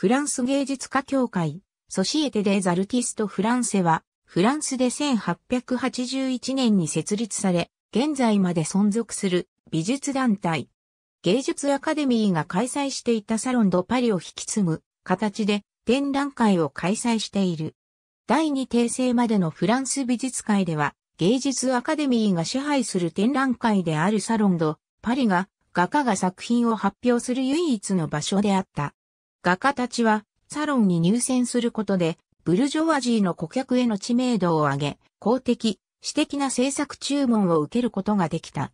フランス芸術家協会、ソシエテ・デ・ザルティスト・フランセは、フランスで1881年に設立され、現在まで存続する美術団体。芸術アカデミーが開催していたサロンドパリを引き継ぐ形で展覧会を開催している。第二訂正までのフランス美術界では芸術アカデミーが支配する展覧会であるサロンドパリが画家が作品を発表する唯一の場所であった。画家たちはサロンに入選することで、ブルジョワジーの顧客への知名度を上げ、公的、私的な制作注文を受けることができた。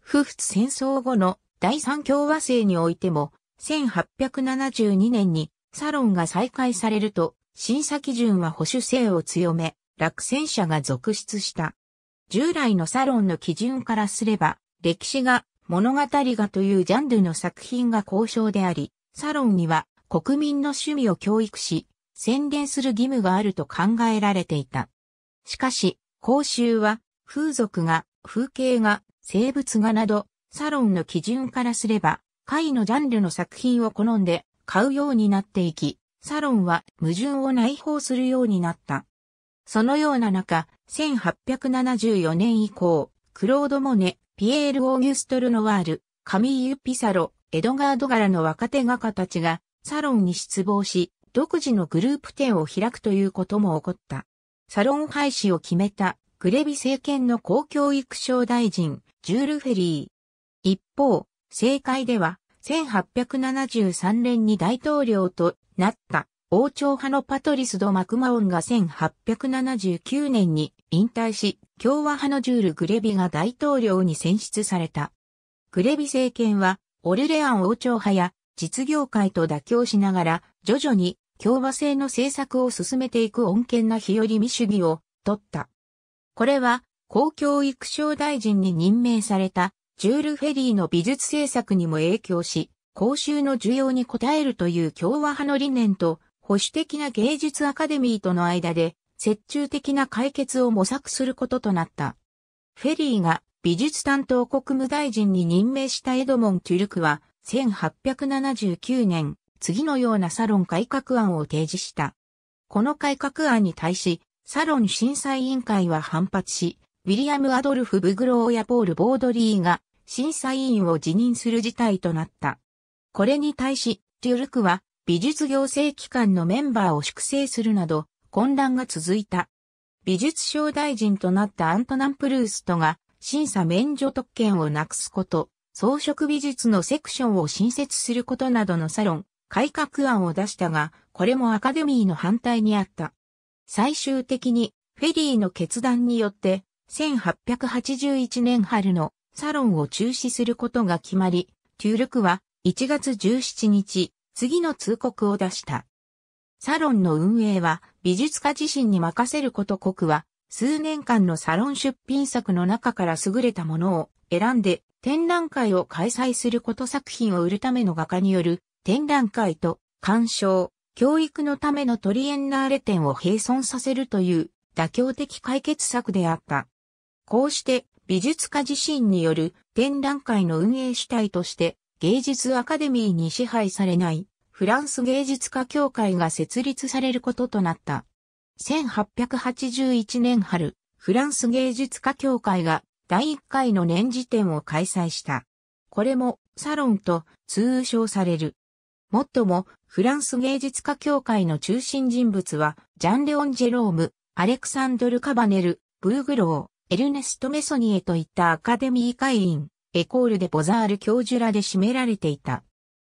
不仏戦争後の第三共和制においても、1872年にサロンが再開されると、審査基準は保守性を強め、落選者が続出した。従来のサロンの基準からすれば、歴史が物語がというジャンルの作品が交渉であり、サロンには国民の趣味を教育し、宣伝する義務があると考えられていた。しかし、講習は、風俗が、風景が、生物画など、サロンの基準からすれば、会のジャンルの作品を好んで買うようになっていき、サロンは矛盾を内包するようになった。そのような中、1874年以降、クロード・モネ、ピエール・オーギュストル・ノワール、カミーユ・ピサロ、エドガード・ガラの若手画家たちがサロンに失望し、独自のグループ展を開くということも起こった。サロン廃止を決めたグレビ政権の公教育省大臣、ジュール・フェリー。一方、政界では、1873年に大統領となった王朝派のパトリス・ド・マクマオンが1879年に引退し、共和派のジュール・グレビが大統領に選出された。グレビ政権は、オルレアン王朝派や実業界と妥協しながら、徐々に共和制の政策を進めていく穏健な日和見主義を取った。これは、公共育省大臣に任命されたジュール・フェリーの美術政策にも影響し、公衆の需要に応えるという共和派の理念と保守的な芸術アカデミーとの間で、折衷的な解決を模索することとなった。フェリーが美術担当国務大臣に任命したエドモン・トゥルクは、1879年、次のようなサロン改革案を提示した。この改革案に対し、サロン審査委員会は反発し、ウィリアム・アドルフ・ブグローやポール・ボードリーが審査委員を辞任する事態となった。これに対し、デュルクは美術行政機関のメンバーを粛清するなど混乱が続いた。美術省大臣となったアントナン・プルーストが審査免除特権をなくすこと、装飾美術のセクションを新設することなどのサロン、改革案を出したが、これもアカデミーの反対にあった。最終的に、フェリーの決断によって、1881年春のサロンを中止することが決まり、トゥールクは1月17日、次の通告を出した。サロンの運営は美術家自身に任せること国は数年間のサロン出品作の中から優れたものを選んで展覧会を開催すること作品を売るための画家による展覧会と鑑賞、教育のためのトリエンナーレ展を併存させるという妥協的解決策であった。こうして美術家自身による展覧会の運営主体として芸術アカデミーに支配されないフランス芸術家協会が設立されることとなった。1881年春、フランス芸術家協会が第1回の年次展を開催した。これもサロンと通称される。もっとも、フランス芸術家協会の中心人物は、ジャン・レオン・ジェローム、アレクサンドル・カバネル、ブーグロー、エルネスト・メソニエといったアカデミー会員、エコールでボザール教授らで占められていた。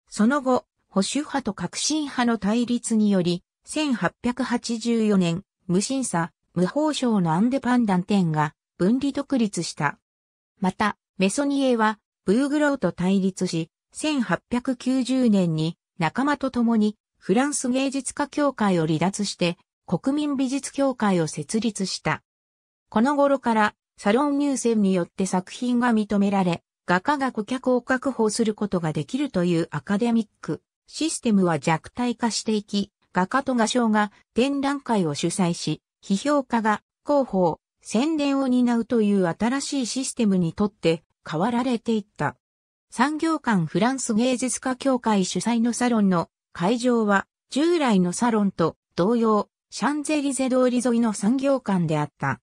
その後、保守派と革新派の対立により、1884年、無審査、無法省のアンデパンダンテンが分離独立した。また、メソニエは、ブーグローと対立し、1890年に仲間と共にフランス芸術家協会を離脱して国民美術協会を設立した。この頃からサロン入選によって作品が認められ、画家が顧客を確保することができるというアカデミックシステムは弱体化していき、画家と画商が展覧会を主催し、批評家が広報、宣伝を担うという新しいシステムにとって変わられていった。産業館フランス芸術家協会主催のサロンの会場は従来のサロンと同様、シャンゼリゼ通り沿いの産業館であった。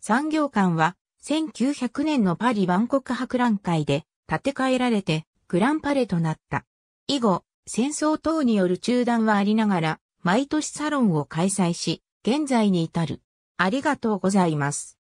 産業館は1900年のパリ万国博覧会で建て替えられてグランパレとなった。以後、戦争等による中断はありながら、毎年サロンを開催し、現在に至る。ありがとうございます。